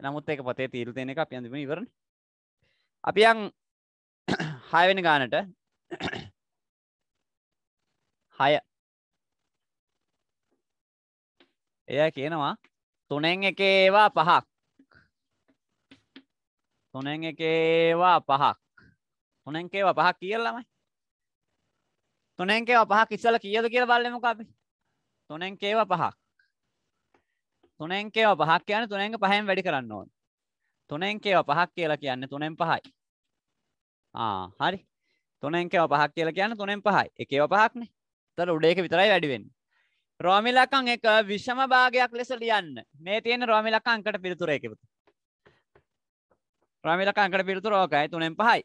නමුත් ඒක පතේ තීරු තියෙන එක අපි අඳිම ඉවරනේ. අපි යන් 6 වෙනි ගානට 6 එයා කියනවා තුනෙන් එක ඒවා පහක් තුනෙන් එක ඒවා පහක් තුනෙන් ඒවා පහක් කියලාමයි තුනෙන් ඒවා පහක් ඉස්සලා කීයද කියලා බලමුකෝ අපි තුනෙන් ඒවා පහක් තුනෙන් ඒවා පහක් කියන්නේ තුනෙන් පහෙන් වැඩි කරන්න ඕන තුනෙන් ඒවා පහක් කියලා කියන්නේ තුනෙන් පහයි ආ හරි තුනෙන් ඒවා පහක් කියලා කියන්නේ තුනෙන් පහයි එක ඒවා පහක්නේ ඒතර උඩ එක විතරයි වැඩි වෙන්නේ රෝමිලකං එක විෂම භාගයක් ලෙස ලියන්න මේ තියෙන රෝමිලක අංකට පිළිතුර එකපුතු රෝමිලක අංකට පිළිතුර ඕකයි තුනෙන් පහයි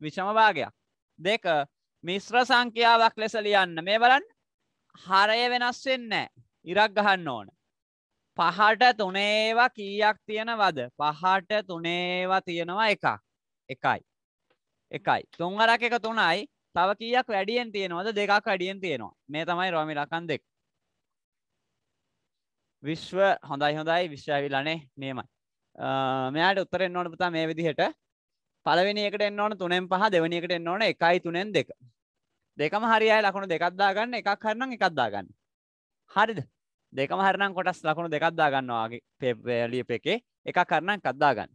විෂම භාගයක් දෙක මිශ්‍ර සංඛ්‍යාවක් ලෙස ලියන්න මේ බලන්න හරය වෙනස් වෙන්නේ ඉරක් ගහන්න ඕන පහට තුනේවා කීයක් තියෙනවද පහට තුනේවා තියෙනවා එකක් එකයි එකයි තුන් අරක් එක තුනයි තව කීයක් වැඩියෙන් තියෙනවද දෙකක් වැඩියෙන් තියෙනවා මේ තමයි රෝමිලකන් දෙක විශ්ව හොඳයි හොඳයි විශ්වඇවිලනේ නියමයි මෙයාට උත්තරෙන් ඕන පුතා මේ විදිහට පලවෙනිකට එන්න ඕන තුනෙන් පහ දෙවනිකට එන්න ඕන එකයි තුනෙන් දෙක දෙකම හරිය ලකුණු දෙකක්දා ගන්න එකක් කරනම් එකක්දා ගන්න හරිද දෙකම හරනම් කොටස් ලකුණු දෙකක්දා ගන්නවාගේ පෙවැලිය එකේ එකක් කරනම් කද්දා ගන්න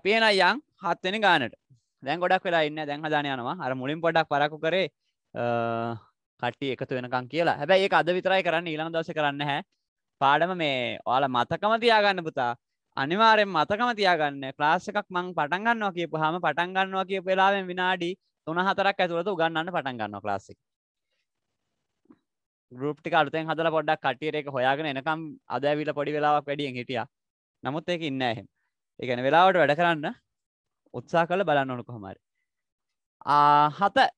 අපි එන යන් හත්වෙන ගානට දැන් ගොඩක් වෙලා ඉන්න දැන් හදාන යනවා අර මුලින් පොඩක් පරක්කු කරේ කට්ටි එකතු වෙනකම් කියලා හැබැයි ඒක අද විතරයි කරන්න ඊළඟ දවසේ කරන්න හැ පාඩම මේ ඔයාලා මතකම තියාගන්න පුතා අනිවාරෙන් මතකම තියාගන්න ක්ලාස් එකක් මං පටන් ගන්නවා කියපු හාම පටන් ගන්නවා කියපු වෙලාවෙන් විනාඩි තුන හතරක් ඇතුළත උගන්නන්න පටන් ගන්නවා ක්ලාස් එක ගරුප් ටික අලුතෙන් හදලා පොඩ්ඩක් කටියට එක හොයාගෙන එනකම් අද ඇවිල්ලා පොඩි වෙලාවක් වැඩියෙන් හිටියා නමුත් ඒක ඉන්න එහෙම ඒ කියන්නේ වෙලාවට වැඩ කරන්න උත්සාහ කරලා බලන්න ඕන කොහොම හරි හත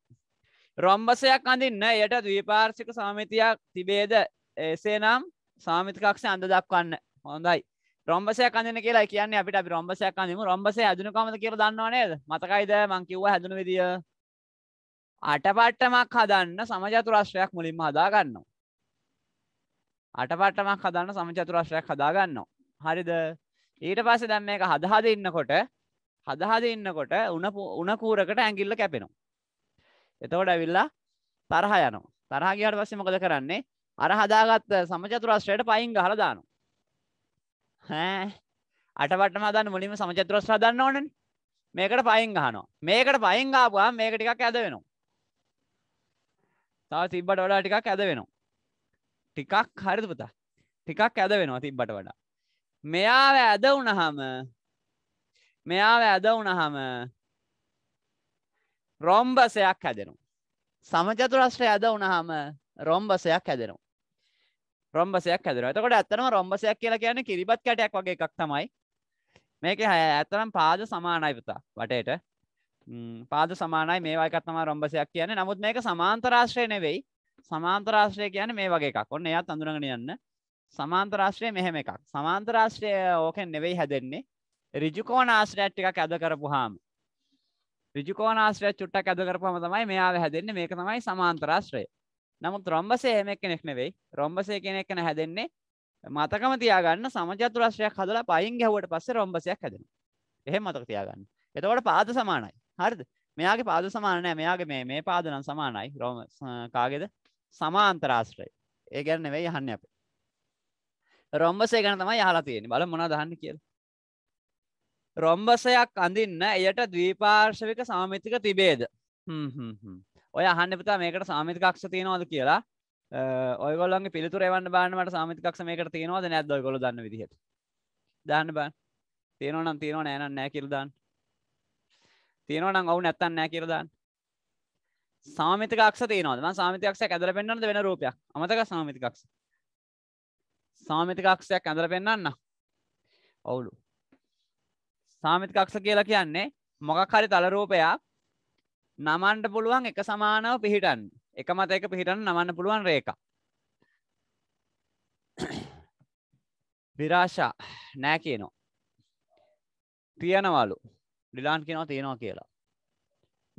රොම්බසයක් අඳින්න එයට දවීපාර්ශික සාමිතියක් තිබේද එසේ නම් සාමිතිකක්ෂ අඳ දක්වන්න හොඳයි රොම්බසය කඳන කියලා කියන්න අපිට අපි රොම්බසයක් අඳම රොම්බසය අදනු කමද කියර දන්නවනේද මතකයිද මංකිව්ව හැදනු විදිිය අටපට්ටමක් හදන්න සමජතුරශ්‍රයක් මුලින්ම හදාගන්නවා අටපට්ටමක් හදන්න සමජතුරශ්‍රයක් හදාගන්නවා හරිද ඊට පස්සේ දැම් මේක හදහද ඉන්නකොට හදහද ඉන්නකොට උනකූරකට ඇගිල්ල කැපෙනවා එතකොට ඇවිල්ලා තරහ යනවා. තරහ ගියාට පස්සේ මොකද කරන්නේ? අර හදාගත්ත සමචතුරස්‍රයට පයින් ගහලා දානවා. ඈ අටවටම හදන්න මුලින්ම සමචතුරස්‍ර හදන්න ඕනනේ. මේකට පයින් ගහනවා. මේකට පයින් ගාපුවාම මේක ටිකක් ඇද වෙනවා. තව තිබ්බට වඩා ටිකක් ඇද වෙනවා. ටිකක් හරිද පුතා? ටිකක් ඇද වෙනවා තිබ්බට වඩා. මෙයාව ඇද වුණාම මෙයාව ඇද වුණාම රොම්බසයක් හැදෙනු. සමචතුරශ්‍රය ඇද උනහම රොම්බසයක් හැදෙනු. රොම්බසයක් හැදෙන එතකොට ඇත්තනම රොම්බසයක් කියලා කියන්නේ කිරිබත් කැටයක් වගේ එකක් තමයි. මේක ඇත්තනම් පාද සමානයි පුතා වටේට. පාද සමානයි මේවා එකක් තමයි රොම්බසයක් කියන්නේ. නමුත් මේක සමාන්තරාශ්‍රය නෙවෙයි. සමාන්තරාශ්‍රය කියන්නේ මේ වගේ එකක්. ඔන්න එයාත් අඳුනගෙන යන්න. සමාන්තරාශ්‍රය මෙහෙම එකක්. සමාන්තරාශ්‍රය ඕකෙන් නෙවෙයි හැදෙන්නේ. ඍජු කෝණාශ්‍රයයක් ටිකක් ඇද කරපුවාම රිජිකෝනාශ්‍රය චුට්ටක් ඇද කරපුහම තමයි මෙයාව හැදෙන්නේ මේක තමයි සමාන්තරාශ්‍රය. නමුත් රොම්බසේ එහෙම එක්කෙනෙක් නෙවෙයි. රොම්බසේ කෙනෙක් කෙන හැදෙන්නේ මතකම තියාගන්න සමචතුරාශ්‍රයක් හදලා පයින් ගැහුවට පස්සේ රොම්බසයක් හැදෙනවා. එහෙම මතක තියාගන්න. එතකොට පාද සමානයි. හරිද? මෙයාගේ පාද සමාන නෑ. මෙයාගේ මේ මේ පාද නම් සමානයි. රොම් කාගේද? සමාන්තරාශ්‍රය. ඒ ගැන නෙවෙයි අහන්නේ අපි. රොම්බසේ ගැන තමයි අහලා තියෙන්නේ. බලමු මොනවද අහන්නේ කියලා. රොම්බසයක් අඳන්න එයට ද්වීපාර්ශවික සාමිතික තිබේද ඔය අහන්නපතා මේකට සාමිතිකක්ෂ තියෙනවාද කියලා ඔයගොල්න්ගේ පිළිතුර එවන්න බාන්නට සාමිතිකක්ෂ මේකට තියෙනවාද නැද ගොල දන්න විදිහට දාන්න බන් තියෙනවනම් තියෙනවා නෑන නෑ කිරදාන් තියෙනවනම් ඔවු නැත්තන් නෑ කිරදාන්න සාමිතිකක්ෂ තියනවාම සාමිතිකක්ෂයක් ඇදර පෙන්න්නද වෙන රූපයක් අමතක සාමිතිකක්ෂ සාමිතිකක්ෂයක් ඇඳර පෙන්න්න ඔවුලු සාමිතික අක්ෂ කියලා කියන්නේ මොකක් හරි තලරූපයක් නමන්ට පුළුවන් එක සමානව පිහිටන්න එක මත එක පිහිටන්න නමන්න පුළුවන් රේක විරාශා නෑ කියනවා තියනවලු ඩිලාන් කියනවා තියෙනවා කියලා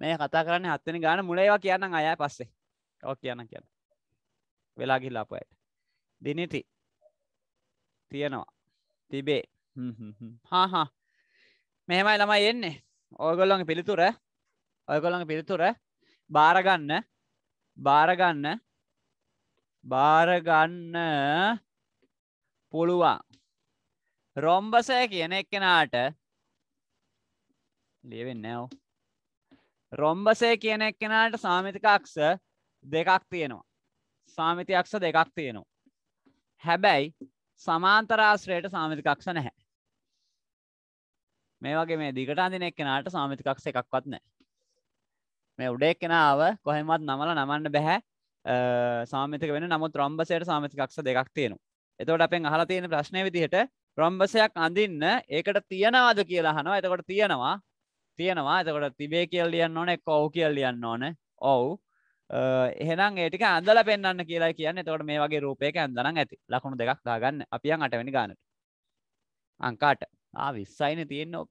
මේ කතා කරන්නේ හත්වෙනි ගාන මුලේවා කියන්න අය පස්සේ ඔක් කියන්න කියන්න වෙලා ගිහිල්ලා අපයට දිනිති තියනවා තිබේ හා හා මෙහෙමයි ළමයි එන්නේ ඔයගොල්ලොන්ගේ පිළිතුර ඔයගොල්ලොන්ගේ පිළිතුර බාරගන්න බාරගන්න බාරගන්න පුළුවන් රොම්බසය කියන එක්කෙනාට ලියවෙන්න ඕ රොම්බසය කියන එක්කෙනාට සාමිතික අක්ෂ දෙකක් තියෙනවා සාමිති අක්ෂ දෙකක් තියෙනවා හැබැයි සමාන්තරාශ්‍රයට සාමිතිකක්ෂ නැහැ මේ වගේ මේ දිගට අඳින එක්කෙනාට සාමිතිකක්ෂ එකක්වත් නෑ මේ උඩ එක්කෙනාව කොහෙමත් නමල නමන්න බැහැ සාමිතික වෙන නමුත් රොම්බසයට සාමිතිකක්ෂ දෙකක් තියෙනවා එතකොට අපෙන් අහලා තියෙන ප්‍රශ්නය විදිහට රොම්බසයක් අඳින්න ඒකට තියනවාද කියලා අහනවා එතකොට තියනවා තියෙනවා එතකොට තිබේ කියල් ලියන්න ඕන එක් ඔවු කියල් ලියන්න ඕන ඔවු එහෙනම් ඒටික අදල පෙන්න්න කියලා කියන්න තොට මේ වගේ රූපයක ඇදනම් ඇති ලකුණු දෙකක් දාගන්න අපියන් අටවැනි ගානට අංකාට ආ 20යිනේ තියෙන්නේ ඕක.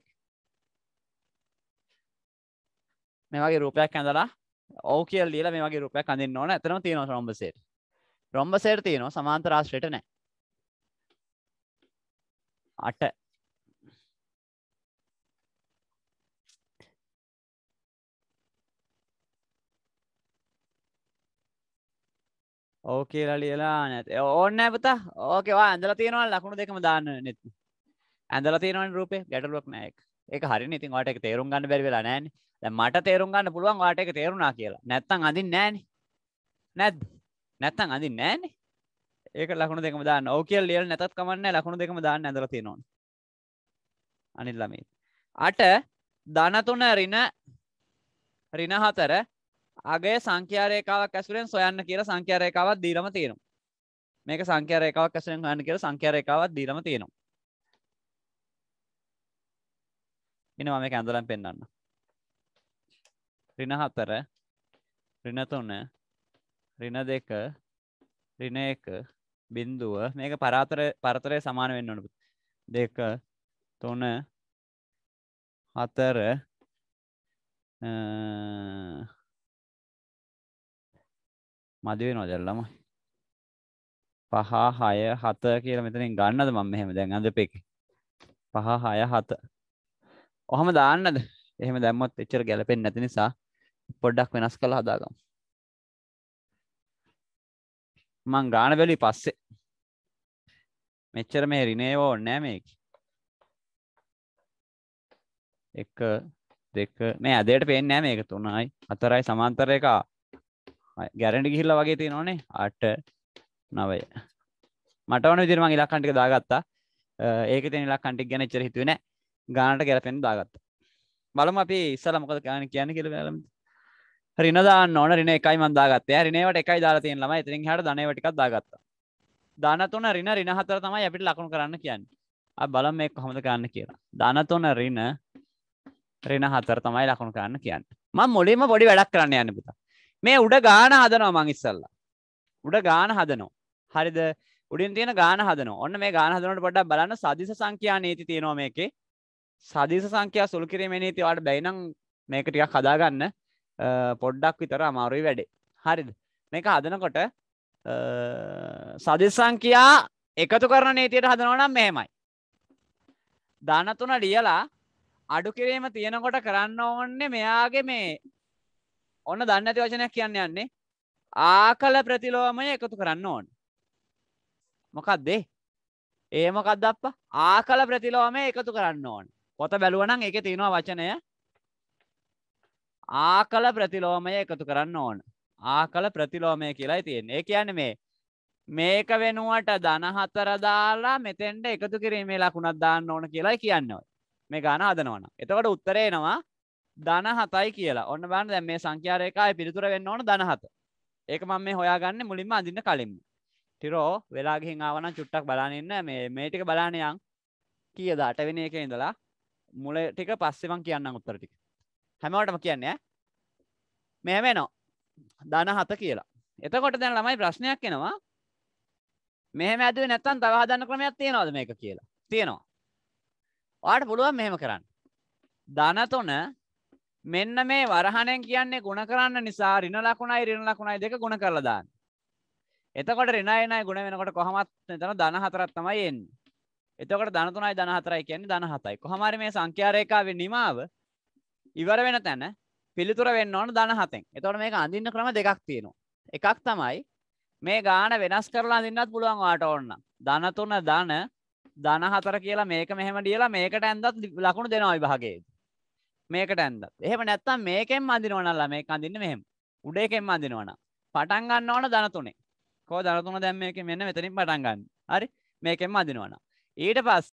මේ වගේ රූපයක් ඇඳලා ඔව් කියලා ලියලා මේ වගේ රූපයක් අඳින්න ඕන. එතනම තියෙනවා රොම්බසෙට. රොම්බසෙට තියෙනවා සමාන්තර ආශ්‍රයට නැහැ. 8 ඕ කියලා ලියලා නැත ඕන්න ඇපතා ඕකවා ඇඳලා තියෙනවා ලකුණු දෙකම දාන්න නැති ඇඳල තියෙනවන රූපේ ගැටලුවක් නෑක් ඒක හරි ඉතින් වාට එක තේරුම් ගන්න බැරි වෙලා නෑන මට තේරුම් ගන්න පුළුවන් වාට එක තේරුණා කියලා නැත්තං අඳින් නෑන නැත් නැත්තං අඳින් නෑන ඒක ලකුණු දෙකම දාන්න ඕ කියල් ලියල් නැතත් කමන්න ලකුණු දෙකම දාන්න ඇඳල තියෙනවා අනිල්ලමී අට ධනතුන රින රින හතර අගේ සංඛ්‍යාරයකාවක් ඇසුරෙන් සොයන්න කියලා සංඛ්‍යාරයකාවත් දීරම තියෙනවා මේක සංඛ්‍යාරයකාවක් ඇසුරෙන් හොයන්න කියලා සංඛ්‍යාරයකාවත් දීරම තියෙනවා එනවා මේක ඇඳලම් පෙන්වන්න ඍණ 4 ඍණ 3 ඍණ 2 ඍණ 1 බිඳුව මේක පරාතර පරතරය සමාන වෙන්න ඕන දෙක තුන හතර මදි වෙනවා දැන් ළමයි පහ හය හත කියලා මෙතනින් ගන්නද මම මෙහෙම දැන් අඳපෙක පහ හය හත ඔහම දාන්නද එහෙම දැම්මත් එච්චර ගැලපෙන් නැති නිසා පොඩ්ඩක් වෙනස් කළ හදාගම් මං ගාන වැලි පස්සේ මෙච්චර මේ රිනේව ඕන්නෑ මේක එක දෙක මේ අදයට පේෙන් නෑ මේක තුනයි අතරයි සමාන්තර එක ගැරඩි ගිහිල්ල වගේ තියෙන ඕනේ අට නවය මට ඕන විදිරම ඉලක්කන්ටික දාගත්තා ඒක තෙන ලක්කන්ටික් ගැන චර හිතුවනෑ ගානට ගැලපෙන් දාගත්ත බලම අපි ඉස්සල මොකද ගන කියන්න කියල ලම රිනදා නොන රින එකයි මන්දාගත්ය රිනවට එකයි දාලතියෙන් ලම ඉතිරින් හට දනවටික් දාගත්ත දානතුන රින රින හතර තමයි අපිට ලකුණු කරන්න කියන්න බලම් මේ කොහොමද ගන්න කියලා දානතුන රින රෙන හතර තමයි ලකුණු කරන්න කියන්න ම මොලිම පොඩි වැඩක් කරන්න යන්න පුතා මේ උඩ ගාන හදනවා මං ඉස්සල්ලා උඩ ගාන හදනෝ හරිද උඩින් තියෙන ගාන හදන ඔන්න මේ ගාන හදනට පොඩක් බලන්න සදිස සංඛ්‍යා නීති තියෙනවා මේකේ සදීස සංකයා සුළු කිරීම නීතිවාට බැයිනම් මේක ටිකක් හදාගන්න පොඩ්ඩක් විතර අමාරුයි වැඩේ හරිද මේක හදනකොට සදිසංකයා එකතු කරන නීතියට හදනවනම් මෙහෙමයි ධනතුන ලියලා අඩු කිරීම තියෙනකොට කරන්න ඕන්නේ මෙයාගේ මේ ඔන්න දන්න ඇති වචනයක් කියන්න යන්නේ ආකල ප්‍රතිලෝමය එකතු කරන්න ඕන මොකක්දේ ඒමකක්ද අප ආකල ප්‍රතිලෝමය එකතු කරන්න ඕන පොත බැලුවනම් ඒකේ තියෙනවා වචනය ආකල ප්‍රතිලෝමය එකතු කරන්න ඕන. ආකල ප්‍රතිලෝමය කියලායි තියෙන්නේ. ඒ කියන්නේ මේ මේක වෙනුවට ධන හතර දාලා මෙතෙන්ට එකතු කිරීමේ ලකුණක් දාන්න ඕන කියලා කියන්න ඕනේ. මේ ගාන හදනවනම්. එතකොට උත්තරේ එනවා ධන හතයි කියලා. ඔන්න බලන්න දැන් මේ සංඛ්‍යා රේඛාවේ පිළිතුර වෙන්න ඕන ධන හත. ඒක මම මේ හොයාගන්නේ මුලින්ම අඳින්න කලින්ම. ටිරෝ වෙලා ගිහින් ආවනම් චුට්ටක් බලන්න ඉන්න මේ මේ ටික බලන්න යන් කීයද 8 වෙනි එකේ ඉඳලා මුල ටික පස්සෙමං කියන්න උත්තර ටික හැමවටම කියන්න මෙම නෝ දන හත කියලා එතකොට දැන් ළමයි ප්‍රශ්නයක් එනවා මෙහම ඇදුව නැත්තන් තව හදන්න ක්‍රමයක් තියෙනවද මේක කියලා තියෙනවා වාට පුළුවන් මෙහෙම කරන්න ධනතුන මෙන්න මේ වරහණෙන් කියන්නේ ගුණ කරන්න නිසා රින ලකුණයි රින ලකුණයි දෙක ගුණ කරලා දාන්න එතකොට රිනයනයි ගුණ වෙනකොට කොහොමත් මෙතන ධන හතරක් තමයි එන්නේ එතකට ධනතුනයි දනහතරයි කියන්නේ දනහතයි කොහමරි මේ සංඛ්‍යාරේකාවේ නිමාව ඉවර වෙන තැන පිළිතුර වෙන්න ඕන දනහතෙන් එතකොට මේක අඳින්න ක්‍රම දෙකක් තියෙනවා එකක් තමයි මේ ගාන වෙනස් කරලා අඳින්නත් පුළුවන් ඔයාට ඕන ධනතුන ධන දනහතර කියලා මේක මෙහෙම ලියලා මේකට ඇන්දත් ලකුණු දෙනවා විභාගයේදී මේකට ඇන්දත් එහෙම නැත්තම් මේකෙන් අඳිනවනම් ළමේක අඳින්න මෙහෙම උඩ එකෙන් අඳිනවනම් පටන් ගන්න ඕන ධනතුනේ කොහොමද ධනතුන දැන් මේකෙන් මෙන්න මෙතනින් පටන් ගන්න හරි මේකෙන් අඳිනවනම් ඊට පස්